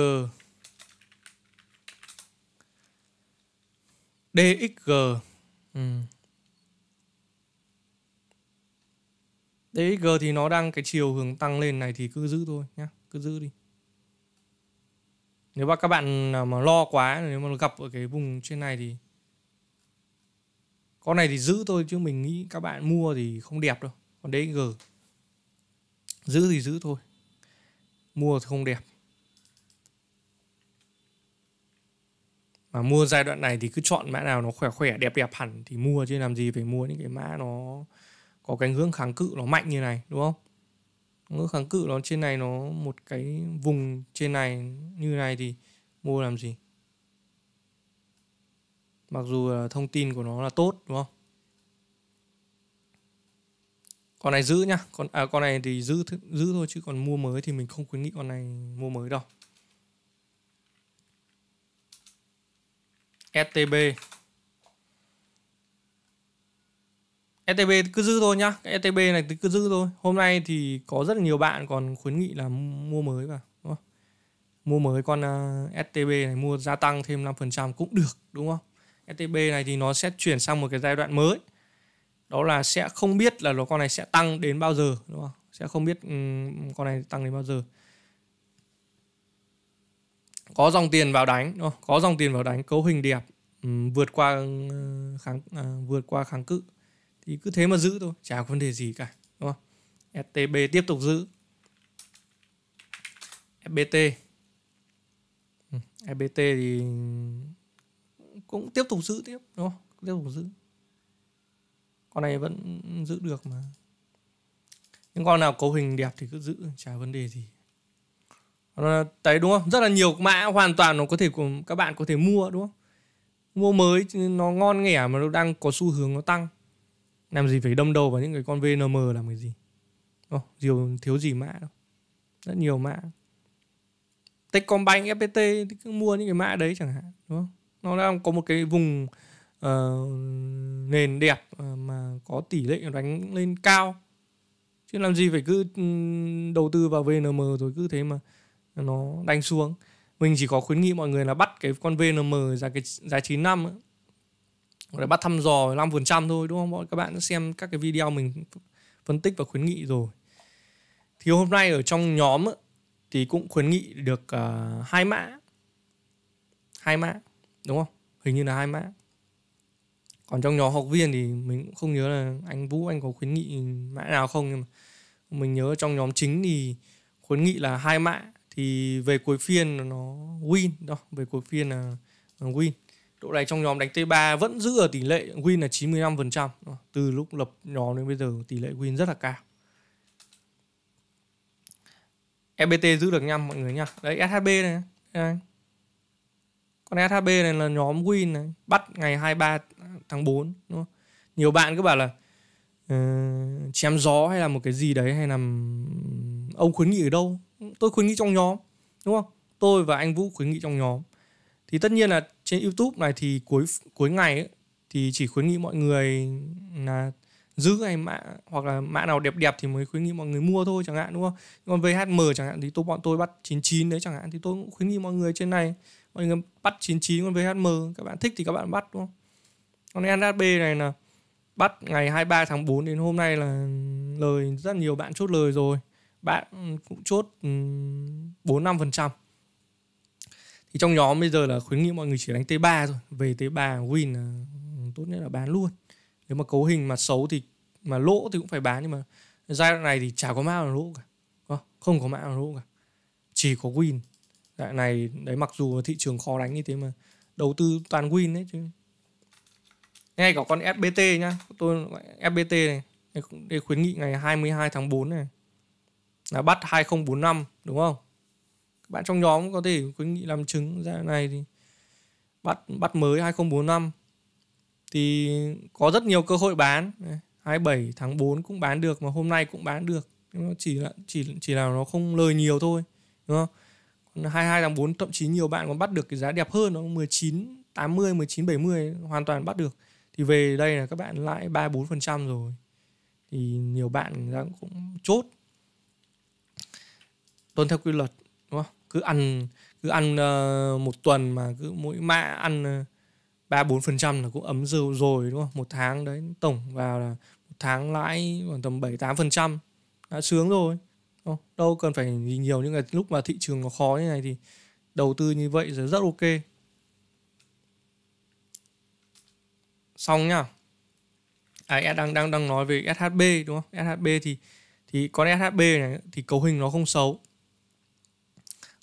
DXG ừ. DXG thì nó đang cái chiều hướng tăng lên này thì cứ giữ thôi nhá cứ giữ đi nếu mà các bạn mà lo quá nếu mà gặp ở cái vùng trên này thì con này thì giữ thôi chứ mình nghĩ các bạn mua thì không đẹp đâu còn DXG giữ thì giữ thôi mua thì không đẹp mà mua giai đoạn này thì cứ chọn mã nào nó khỏe khỏe đẹp đẹp hẳn thì mua chứ làm gì phải mua những cái mã nó có cái hướng kháng cự nó mạnh như này đúng không ngưỡng kháng cự nó trên này nó một cái vùng trên này như này thì mua làm gì mặc dù là thông tin của nó là tốt đúng không con này giữ nhá con à, con này thì giữ giữ thôi chứ còn mua mới thì mình không khuyến nghị con này mua mới đâu STB STB cứ giữ thôi nhá Cái ETB này cứ giữ thôi Hôm nay thì có rất là nhiều bạn còn khuyến nghị là mua mới mà đúng không? Mua mới con à, STB này mua gia tăng thêm 5% cũng được đúng không STB này thì nó sẽ chuyển sang một cái giai đoạn mới Đó là sẽ không biết là nó con này sẽ tăng đến bao giờ đúng không Sẽ không biết um, con này tăng đến bao giờ có dòng tiền vào đánh đúng không? có dòng tiền vào đánh cấu hình đẹp um, vượt qua uh, kháng uh, vượt qua kháng cự thì cứ thế mà giữ thôi chả có vấn đề gì cả đúng không STB tiếp tục giữ FBT FBT ừ, thì cũng tiếp tục giữ tiếp đúng không tiếp tục giữ con này vẫn giữ được mà những con nào cấu hình đẹp thì cứ giữ chả vấn đề gì đấy đúng không rất là nhiều mã hoàn toàn nó có thể các bạn có thể mua đúng không mua mới nó ngon nghẻ mà nó đang có xu hướng nó tăng làm gì phải đâm đầu vào những cái con VNM làm cái gì Ồ, oh, thiếu gì mã đâu rất nhiều mã Techcombank FPT thì cứ mua những cái mã đấy chẳng hạn đúng không nó đang có một cái vùng uh, nền đẹp ờ, mà có tỷ lệ đánh lên cao chứ làm gì phải cứ ừ, đầu tư vào VNM rồi cứ thế mà nó đánh xuống mình chỉ có khuyến nghị mọi người là bắt cái con VNM giá cái giá 9 năm để bắt thăm dò 5% thôi đúng không mọi các bạn xem các cái video mình phân tích và khuyến nghị rồi thì hôm nay ở trong nhóm thì cũng khuyến nghị được à, hai mã hai mã đúng không hình như là hai mã còn trong nhóm học viên thì mình cũng không nhớ là anh vũ anh có khuyến nghị mã nào không nhưng mà mình nhớ trong nhóm chính thì khuyến nghị là hai mã thì về cuối phiên nó win đó về cuối phiên là win độ này trong nhóm đánh T3 vẫn giữ ở tỷ lệ win là 95% từ lúc lập nhóm đến bây giờ tỷ lệ win rất là cao FPT e giữ được nhăm mọi người nha đấy SHB này đây. con SHB này là nhóm win này bắt ngày 23 tháng 4 đúng không? nhiều bạn cứ bảo là uh, chém gió hay là một cái gì đấy hay là ông khuyến nghị ở đâu tôi khuyến nghị trong nhóm đúng không tôi và anh vũ khuyến nghị trong nhóm thì tất nhiên là trên youtube này thì cuối cuối ngày ấy, thì chỉ khuyến nghị mọi người là giữ cái mã hoặc là mã nào đẹp đẹp thì mới khuyến nghị mọi người mua thôi chẳng hạn đúng không còn VHM chẳng hạn thì tôi bọn tôi bắt 99 đấy chẳng hạn thì tôi cũng khuyến nghị mọi người trên này mọi người bắt 99 con VHM các bạn thích thì các bạn bắt đúng không còn NHB này là bắt ngày 23 tháng 4 đến hôm nay là lời rất nhiều bạn chốt lời rồi bạn cũng chốt 4 ừ, 5 phần trăm thì trong nhóm bây giờ là khuyến nghị mọi người chỉ đánh t 3 thôi về t 3 win là tốt nhất là bán luôn nếu mà cấu hình mà xấu thì mà lỗ thì cũng phải bán nhưng mà giai đoạn này thì chả có mã nào lỗ cả không, có mã nào lỗ cả chỉ có win đại này đấy mặc dù thị trường khó đánh như thế mà đầu tư toàn win đấy chứ ngay cả con FBT nhá tôi FBT này đây khuyến nghị ngày 22 tháng 4 này là bắt 2045 đúng không? Bạn trong nhóm có thể khuyến nghị làm chứng ra này thì bắt bắt mới 2045 thì có rất nhiều cơ hội bán. 27 tháng 4 cũng bán được mà hôm nay cũng bán được. Nó chỉ là chỉ chỉ là nó không lời nhiều thôi, đúng không? Còn 22 tháng 4 thậm chí nhiều bạn còn bắt được cái giá đẹp hơn nó 19 80 19 70 hoàn toàn bắt được. Thì về đây là các bạn lãi 3 4% rồi. Thì nhiều bạn cũng chốt tuân theo quy luật đúng không cứ ăn cứ ăn uh, một tuần mà cứ mỗi mạ ăn ờ, ba bốn phần trăm là cũng ấm dư rồi đúng không một tháng đấy tổng vào là một tháng lãi khoảng tầm bảy tám phần trăm đã sướng rồi đâu, đâu cần phải gì nhiều nhưng mà lúc mà thị trường nó khó như này thì đầu tư như vậy là rất ok xong nhá à, đang đang đang nói về SHB đúng không SHB thì thì con SHB này thì cấu hình nó không xấu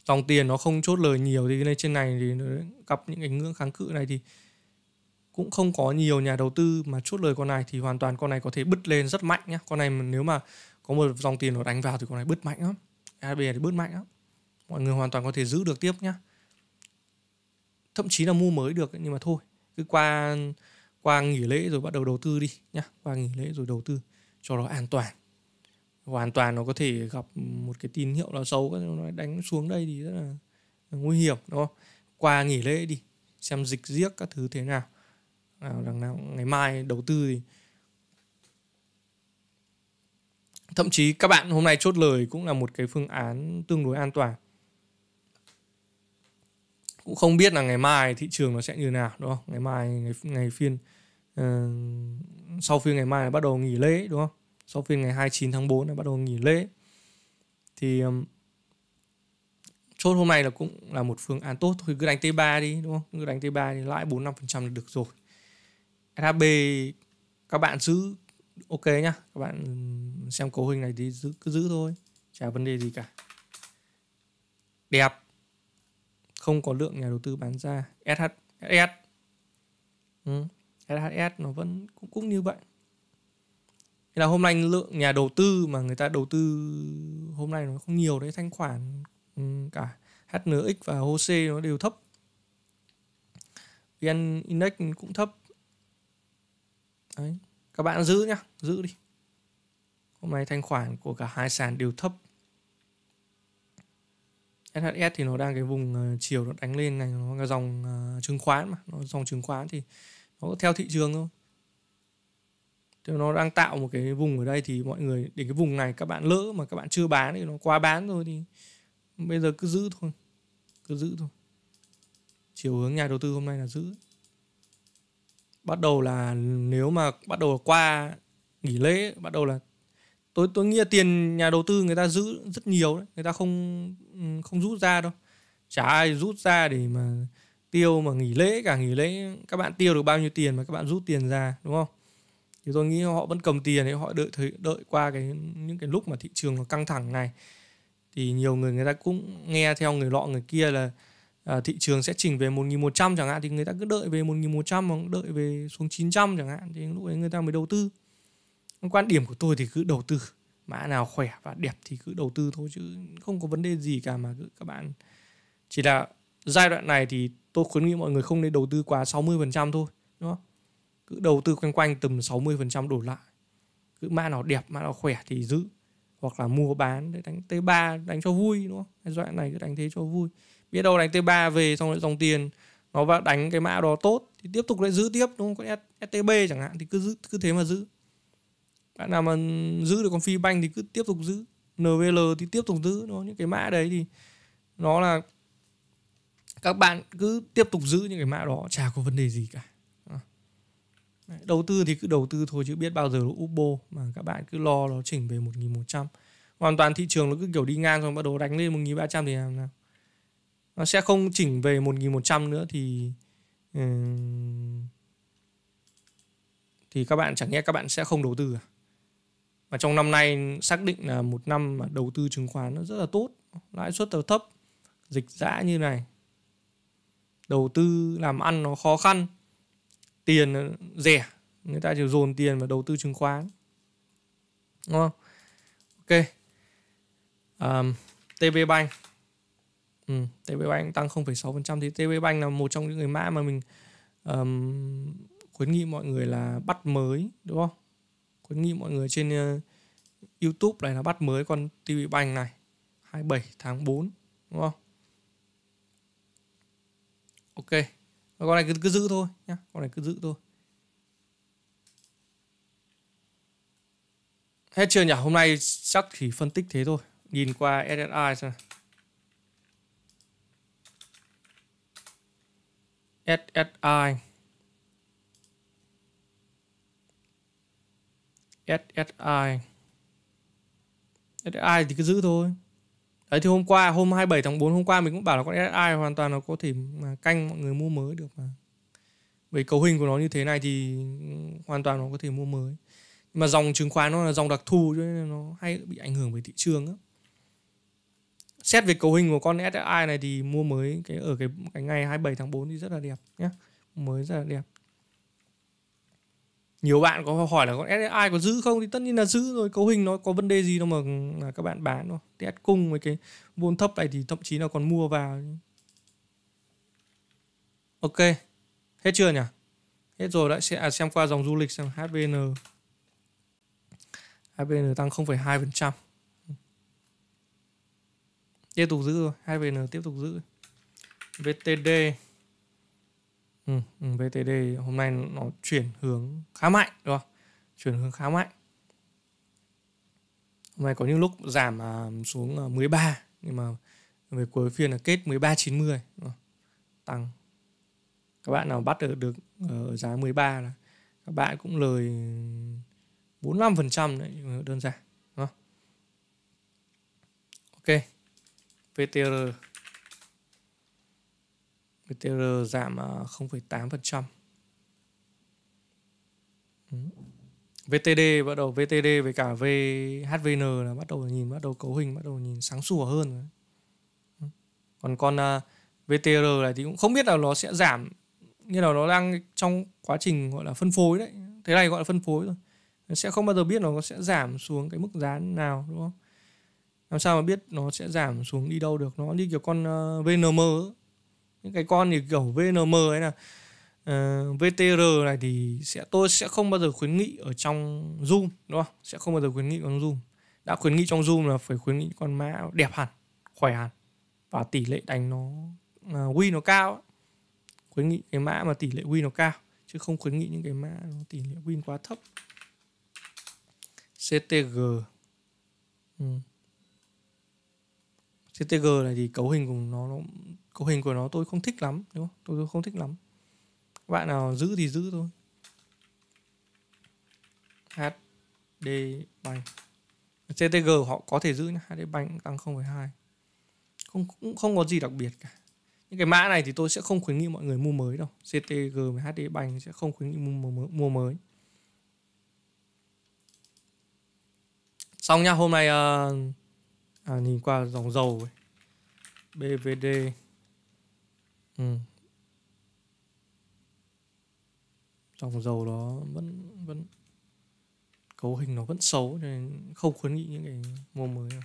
dòng tiền nó không chốt lời nhiều thì lên trên này thì gặp những cái ngưỡng kháng cự này thì cũng không có nhiều nhà đầu tư mà chốt lời con này thì hoàn toàn con này có thể bứt lên rất mạnh nhá con này nếu mà có một dòng tiền nó đánh vào thì con này bứt mạnh lắm AB thì bứt mạnh lắm mọi người hoàn toàn có thể giữ được tiếp nhá thậm chí là mua mới được nhưng mà thôi cứ qua qua nghỉ lễ rồi bắt đầu đầu tư đi nhá qua nghỉ lễ rồi đầu tư cho nó an toàn hoàn toàn nó có thể gặp một cái tín hiệu là xấu nó đánh xuống đây thì rất là nguy hiểm đúng không qua nghỉ lễ đi xem dịch giếc các thứ thế nào nào đằng nào ngày mai đầu tư thì thậm chí các bạn hôm nay chốt lời cũng là một cái phương án tương đối an toàn cũng không biết là ngày mai thị trường nó sẽ như nào đúng không ngày mai ngày, ngày phiên uh, sau phiên ngày mai là bắt đầu nghỉ lễ đúng không sau phiên ngày 29 tháng 4 là bắt đầu nghỉ lễ thì um, chốt hôm nay là cũng là một phương án tốt thôi cứ đánh T3 đi đúng không cứ đánh T3 thì lãi 4 5% là được rồi SHB các bạn giữ ok nhá các bạn xem cấu hình này thì giữ, cứ giữ thôi chả vấn đề gì cả đẹp không có lượng nhà đầu tư bán ra SHS ừ. SHS nó vẫn cũng cũng như vậy Thế là hôm nay lượng nhà đầu tư mà người ta đầu tư hôm nay nó không nhiều đấy thanh khoản ừ, cả HNX và HOSE nó đều thấp. VN Index cũng thấp. Đấy. Các bạn giữ nhá, giữ đi. Hôm nay thanh khoản của cả hai sàn đều thấp. SHS thì nó đang cái vùng ờ, chiều nó đánh lên này nó là dòng ờ, chứng khoán mà, nó dòng chứng khoán thì nó theo thị trường thôi. Thế nó đang tạo một cái vùng ở đây thì mọi người để cái vùng này các bạn lỡ mà các bạn chưa bán thì nó quá bán rồi thì bây giờ cứ giữ thôi. Cứ giữ thôi. Chiều hướng nhà đầu tư hôm nay là giữ. Bắt đầu là nếu mà bắt đầu qua nghỉ lễ bắt đầu là tôi tôi nghĩ là tiền nhà đầu tư người ta giữ rất nhiều đấy, người ta không không rút ra đâu. Chả ai rút ra để mà tiêu mà nghỉ lễ cả nghỉ lễ các bạn tiêu được bao nhiêu tiền mà các bạn rút tiền ra đúng không? thì tôi nghĩ họ vẫn cầm tiền thì họ đợi thời đợi qua cái những cái lúc mà thị trường nó căng thẳng này thì nhiều người người ta cũng nghe theo người lọ người kia là à, thị trường sẽ chỉnh về 1100 chẳng hạn thì người ta cứ đợi về 1100 hoặc đợi về xuống 900 chẳng hạn thì lúc ấy người ta mới đầu tư quan điểm của tôi thì cứ đầu tư mã nào khỏe và đẹp thì cứ đầu tư thôi chứ không có vấn đề gì cả mà cứ các bạn chỉ là giai đoạn này thì tôi khuyến nghị mọi người không nên đầu tư quá 60% thôi đúng không cứ đầu tư quanh quanh tầm 60% đổ lại cứ mã nào đẹp mã nào khỏe thì giữ hoặc là mua bán để đánh T3 đánh cho vui đúng không? Cái đoạn này cứ đánh thế cho vui. Biết đâu đánh T3 về xong lại dòng tiền nó vào đánh cái mã đó tốt thì tiếp tục lại giữ tiếp đúng không? Con STB chẳng hạn thì cứ giữ cứ thế mà giữ. Bạn nào mà giữ được con phi banh thì cứ tiếp tục giữ. NVL thì tiếp tục giữ nó những cái mã đấy thì nó là các bạn cứ tiếp tục giữ những cái mã đó chả có vấn đề gì cả đầu tư thì cứ đầu tư thôi chứ biết bao giờ nó upo mà các bạn cứ lo nó chỉnh về 1100 hoàn toàn thị trường nó cứ kiểu đi ngang rồi bắt đầu đánh lên 1300 thì làm nào nó sẽ không chỉnh về 1100 nữa thì ừ, thì các bạn chẳng nghe các bạn sẽ không đầu tư à mà trong năm nay xác định là một năm mà đầu tư chứng khoán nó rất là tốt lãi suất là thấp dịch dã như này đầu tư làm ăn nó khó khăn tiền ờ, rẻ người ta chỉ dồn tiền vào đầu tư chứng khoán đúng không ok um, TB Bank ừ, TB Bank tăng 0,6% thì TB Bank là một trong những người mã mà mình um, khuyến nghị mọi người là bắt mới đúng không khuyến nghị mọi người trên uh, YouTube này là bắt mới con TB Bank này 27 tháng 4 đúng không ok và con này cứ, cứ giữ thôi nhá con này cứ giữ thôi hết chưa nhỉ hôm nay chắc chỉ phân tích thế thôi nhìn qua SSI xem SSI SSI SSI thì cứ giữ thôi đấy thì hôm qua hôm 27 tháng 4 hôm qua mình cũng bảo là con SSI hoàn toàn nó có thể mà canh mọi người mua mới được mà về cấu hình của nó như thế này thì ừ, hoàn toàn nó có thể mua mới nhưng mà dòng chứng khoán nó là dòng đặc thù cho nên nó hay bị ảnh hưởng về thị trường á xét về cấu hình của con SSI này thì mua mới cái ở cái cái ngày 27 tháng 4 thì rất là đẹp nhé mới rất là đẹp nhiều bạn có hỏi là con SSI có giữ không thì tất nhiên là giữ rồi cấu hình nó có vấn đề gì đâu mà các bạn bán nó test cung với cái vôn thấp này thì thậm chí là còn mua vào ok hết chưa nhỉ hết rồi đã sẽ à, xem qua dòng du lịch xem HVN HVN tăng 0,2% tiếp tục giữ rồi HVN tiếp tục giữ VTD Ừ, VTD ừ, hôm nay nó chuyển hướng khá mạnh đúng không? Chuyển hướng khá mạnh. Hôm nay có những lúc giảm à, xuống 13 à, nhưng mà về cuối phiên là kết 13.90 tăng. Các bạn nào bắt được được ờ, ở giá 13 là các bạn cũng lời 45% đấy đơn giản. Đúng không? Ok. VTR VTR giảm 0,8%. À, ừ. VTD bắt đầu VTD với cả VHVN là bắt đầu nhìn bắt đầu cấu hình bắt đầu nhìn sáng sủa hơn rồi. Ừ. Còn con à, VTR này thì cũng không biết là nó sẽ giảm như là nó đang trong quá trình gọi là phân phối đấy. Thế này gọi là phân phối rồi. Nó sẽ không bao giờ biết nó sẽ giảm xuống cái mức giá nào đúng không? Làm sao mà biết nó sẽ giảm xuống đi đâu được nó như kiểu con à, VNM ấy những cái con như kiểu VNM ấy là uh, ờ, VTR này thì sẽ tôi sẽ không bao giờ khuyến nghị ở trong zoom đúng không sẽ không bao giờ khuyến nghị con zoom đã khuyến nghị trong zoom là phải khuyến nghị con mã đẹp hẳn khỏe hẳn và tỷ lệ đánh nó uh, ờ, win nó cao khuyến nghị cái mã mà tỷ lệ win nó cao chứ không khuyến nghị những cái mã nó tỷ lệ win quá thấp CTG ừ. CTG này thì cấu hình của nó, nó cấu hình của nó tôi không thích lắm đúng không tôi, không thích lắm các bạn nào giữ thì giữ thôi hd banh ctg họ có thể giữ nhá hd banh tăng 0,2 không cũng không có gì đặc biệt cả những cái mã này thì tôi sẽ không khuyến nghị mọi người mua mới đâu ctg và hd banh sẽ không khuyến nghị mua mới, mua mới. xong nhá hôm nay uh, à, nhìn qua dòng dầu ấy. bvd ừ. dòng dầu đó vẫn vẫn cấu hình nó vẫn xấu nên không khuyến nghị những cái mua mới đâu.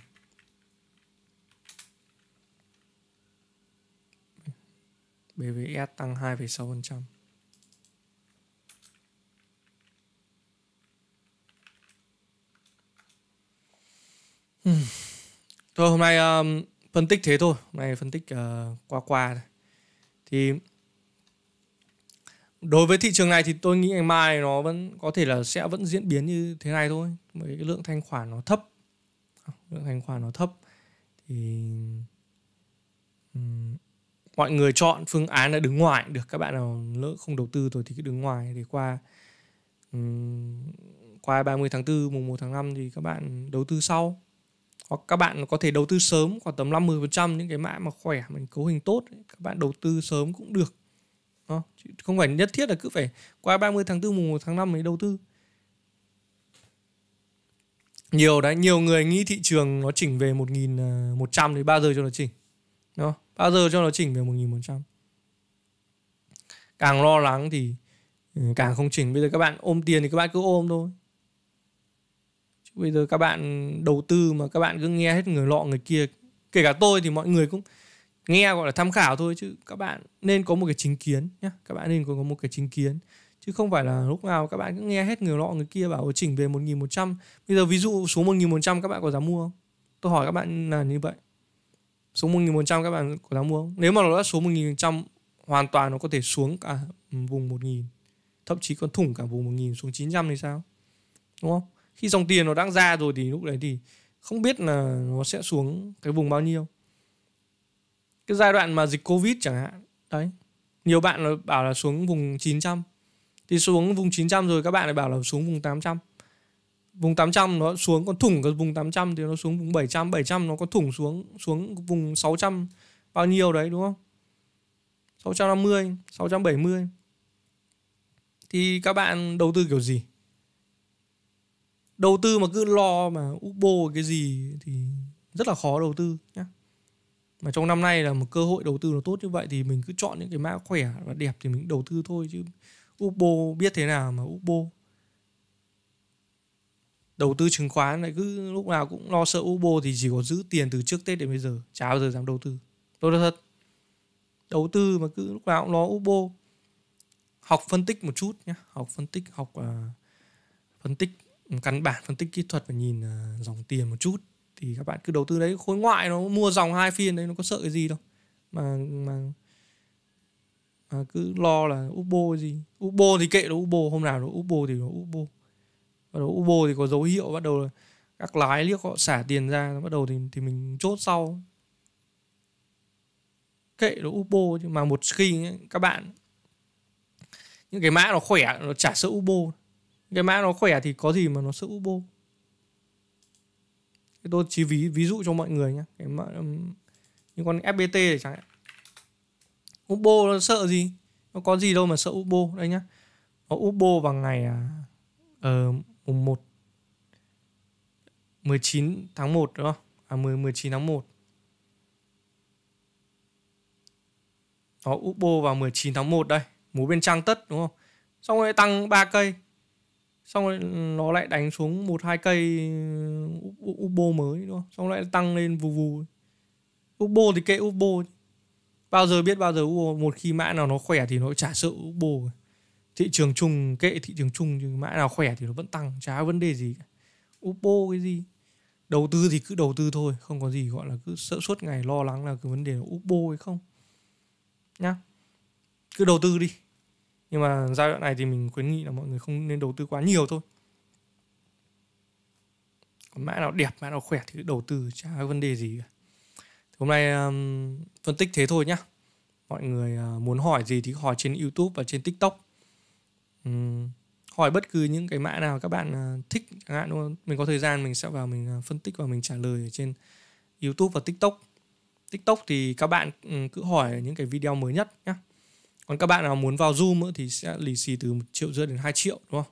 BVS tăng 2,6%. Ừ. Thôi hôm nay um, phân tích thế thôi, hôm nay phân tích uh, qua qua thôi thì đối với thị trường này thì tôi nghĩ ngày mai nó vẫn có thể là sẽ vẫn diễn biến như thế này thôi bởi cái lượng thanh khoản nó thấp lượng thanh khoản nó thấp thì um, mọi người chọn phương án là đứng ngoài được các bạn nào lỡ không đầu tư rồi thì cứ đứng ngoài để qua um, qua 30 tháng 4 mùng 1 tháng 5 thì các bạn đầu tư sau hoặc các bạn có thể đầu tư sớm khoảng tầm 50% những cái mã mà khỏe mình cấu hình tốt các bạn đầu tư sớm cũng được không phải nhất thiết là cứ phải qua 30 tháng 4 mùng 1 tháng 5 mới đầu tư nhiều đấy nhiều người nghĩ thị trường nó chỉnh về 1100 thì bao giờ cho nó chỉnh đó bao giờ cho nó chỉnh về 1100 càng lo lắng thì ừ, càng không chỉnh bây giờ các bạn ôm tiền thì các bạn cứ ôm thôi bây giờ các bạn đầu tư mà các bạn cứ nghe hết người lọ người kia kể cả tôi thì mọi người cũng nghe gọi là tham khảo thôi chứ các bạn nên có một cái chính kiến nhé các bạn nên có một cái chính kiến chứ không phải là lúc nào các bạn cứ nghe hết người lọ người kia bảo chỉnh về 1100 bây giờ ví dụ số 1100 các bạn có dám mua không tôi hỏi các bạn là như vậy số 1100 các bạn có dám mua không nếu mà nó đã số 1100 hoàn toàn nó có thể xuống cả vùng 1000 thậm chí còn thủng cả vùng 1000 xuống 900 thì sao đúng không khi dòng tiền nó đang ra rồi thì lúc đấy thì không biết là nó sẽ xuống cái vùng bao nhiêu cái giai đoạn mà dịch covid chẳng hạn đấy nhiều bạn là bảo là xuống vùng 900 thì xuống vùng 900 rồi các bạn lại bảo là xuống vùng 800 vùng 800 nó xuống còn thủng cái vùng 800 thì nó xuống vùng 700 700 nó có thủng xuống xuống vùng 600 bao nhiêu đấy đúng không 650 670 thì các bạn đầu tư kiểu gì đầu tư mà cứ lo mà Ubo cái gì thì rất là khó đầu tư nhé mà trong năm nay là một cơ hội đầu tư nó tốt như vậy thì mình cứ chọn những cái mã khỏe và đẹp thì mình đầu tư thôi chứ Ubo biết thế nào mà Ubo đầu tư chứng khoán lại cứ lúc nào cũng lo sợ Ubo thì chỉ có giữ tiền từ trước Tết đến bây giờ chả bao giờ dám đầu tư tôi nói thật đầu tư mà cứ lúc nào cũng lo Ubo học phân tích một chút nhé học phân tích học uh, phân tích căn bản phân tích kỹ thuật và nhìn à, dòng tiền một chút thì các bạn cứ đầu tư đấy khối ngoại nó mua dòng hai phiên đấy nó có sợ cái gì đâu mà mà mà cứ lo là Ubo gì Ubo thì kệ nó Ubo hôm nào nó Ubo thì nó Ubo và đầu Ubo thì có dấu hiệu bắt đầu là các lái liếc họ xả tiền ra bắt đầu thì thì mình chốt sau kệ nó Ubo nhưng mà một khi ấy, các bạn những cái mã nó khỏe nó trả sợ Ubo cái mã nó khỏe thì có gì mà nó sợ ubo tôi chỉ ví ví dụ cho mọi người nhé cái mã như con fbt này chẳng hạn ubo nó sợ gì nó có gì đâu mà sợ ubo đây nhá nó ubo vào ngày uh, mùng 1 19 tháng 1 đúng không? À 10 19 tháng 1. Nó Ubo vào 19 tháng 1 đây, múa bên trang tất đúng không? Xong rồi tăng 3 cây xong rồi nó lại đánh xuống một hai cây Ubo mới đúng không? Xong lại tăng lên vù vù. Ubo thì kệ Ubo. Bao giờ biết bao giờ Ubo một khi mã nào nó khỏe thì nó chả sợ Ubo. Thị trường chung kệ thị trường chung nhưng mã nào khỏe thì nó vẫn tăng, chả vấn đề gì cả. Ubo cái gì? Đầu tư thì cứ đầu tư thôi, không có gì gọi là cứ sợ suốt ngày lo lắng là cái vấn đề là Ubo hay không. Nhá. Cứ đầu tư đi nhưng mà giai đoạn này thì mình khuyến nghị là mọi người không nên đầu tư quá nhiều thôi còn mã nào đẹp mã nào khỏe thì đầu tư chả có vấn đề gì cả. Thì hôm nay um, phân tích thế thôi nhá mọi người uh, muốn hỏi gì thì hỏi trên youtube và trên tiktok um, hỏi bất cứ những cái mã nào các bạn uh, thích chẳng hạn luôn mình có thời gian mình sẽ vào mình uh, phân tích và mình trả lời ở trên youtube và tiktok tiktok thì các bạn um, cứ hỏi những cái video mới nhất nhá còn các bạn nào muốn vào zoom thì sẽ lì xì từ một triệu rưỡi đến 2 triệu đúng không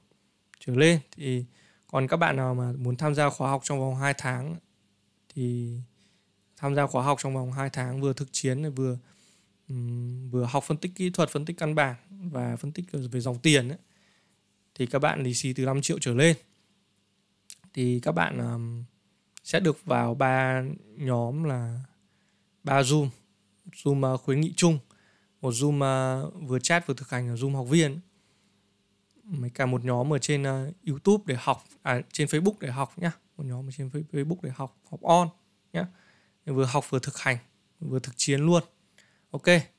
trở lên thì còn các bạn nào mà muốn tham gia khóa học trong vòng 2 tháng thì tham gia khóa học trong vòng 2 tháng vừa thực chiến vừa um, vừa học phân tích kỹ thuật phân tích căn bản và phân tích về dòng tiền ấy, thì các bạn lì xì từ 5 triệu trở lên thì các bạn um, sẽ được vào ba nhóm là ba zoom zoom ờ, khuyến nghị chung một zoom à, vừa chat vừa thực hành ở zoom học viên mấy cả một nhóm ở trên à, youtube để học à, trên facebook để học nhá một nhóm ở trên facebook để học học on nhá vừa học vừa thực hành vừa thực chiến luôn ok